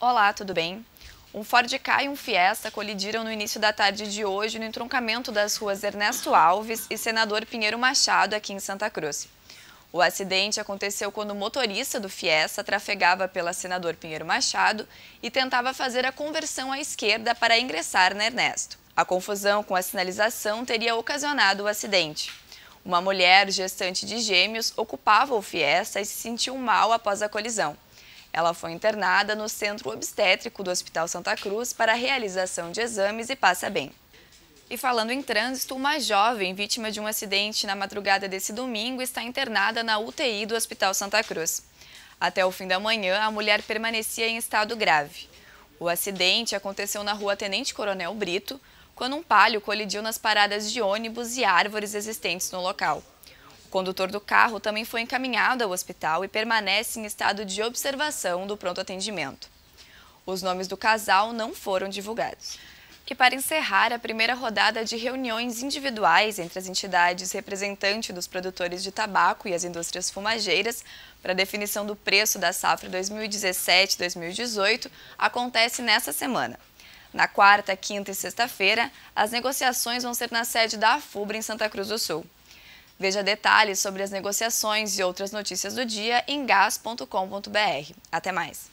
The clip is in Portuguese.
Olá, tudo bem? Um Ford Ka e um Fiesta colidiram no início da tarde de hoje no entroncamento das ruas Ernesto Alves e Senador Pinheiro Machado, aqui em Santa Cruz. O acidente aconteceu quando o motorista do Fiesta trafegava pela Senador Pinheiro Machado e tentava fazer a conversão à esquerda para ingressar na Ernesto. A confusão com a sinalização teria ocasionado o acidente. Uma mulher gestante de gêmeos ocupava o Fiesta e se sentiu mal após a colisão. Ela foi internada no centro obstétrico do Hospital Santa Cruz para a realização de exames e passa bem. E falando em trânsito, uma jovem vítima de um acidente na madrugada desse domingo está internada na UTI do Hospital Santa Cruz. Até o fim da manhã, a mulher permanecia em estado grave. O acidente aconteceu na rua Tenente Coronel Brito, quando um palio colidiu nas paradas de ônibus e árvores existentes no local. O condutor do carro também foi encaminhado ao hospital e permanece em estado de observação do pronto atendimento. Os nomes do casal não foram divulgados. E para encerrar a primeira rodada de reuniões individuais entre as entidades representantes dos produtores de tabaco e as indústrias fumageiras, para definição do preço da safra 2017-2018, acontece nesta semana. Na quarta, quinta e sexta-feira, as negociações vão ser na sede da AFUBRA em Santa Cruz do Sul. Veja detalhes sobre as negociações e outras notícias do dia em gas.com.br. Até mais!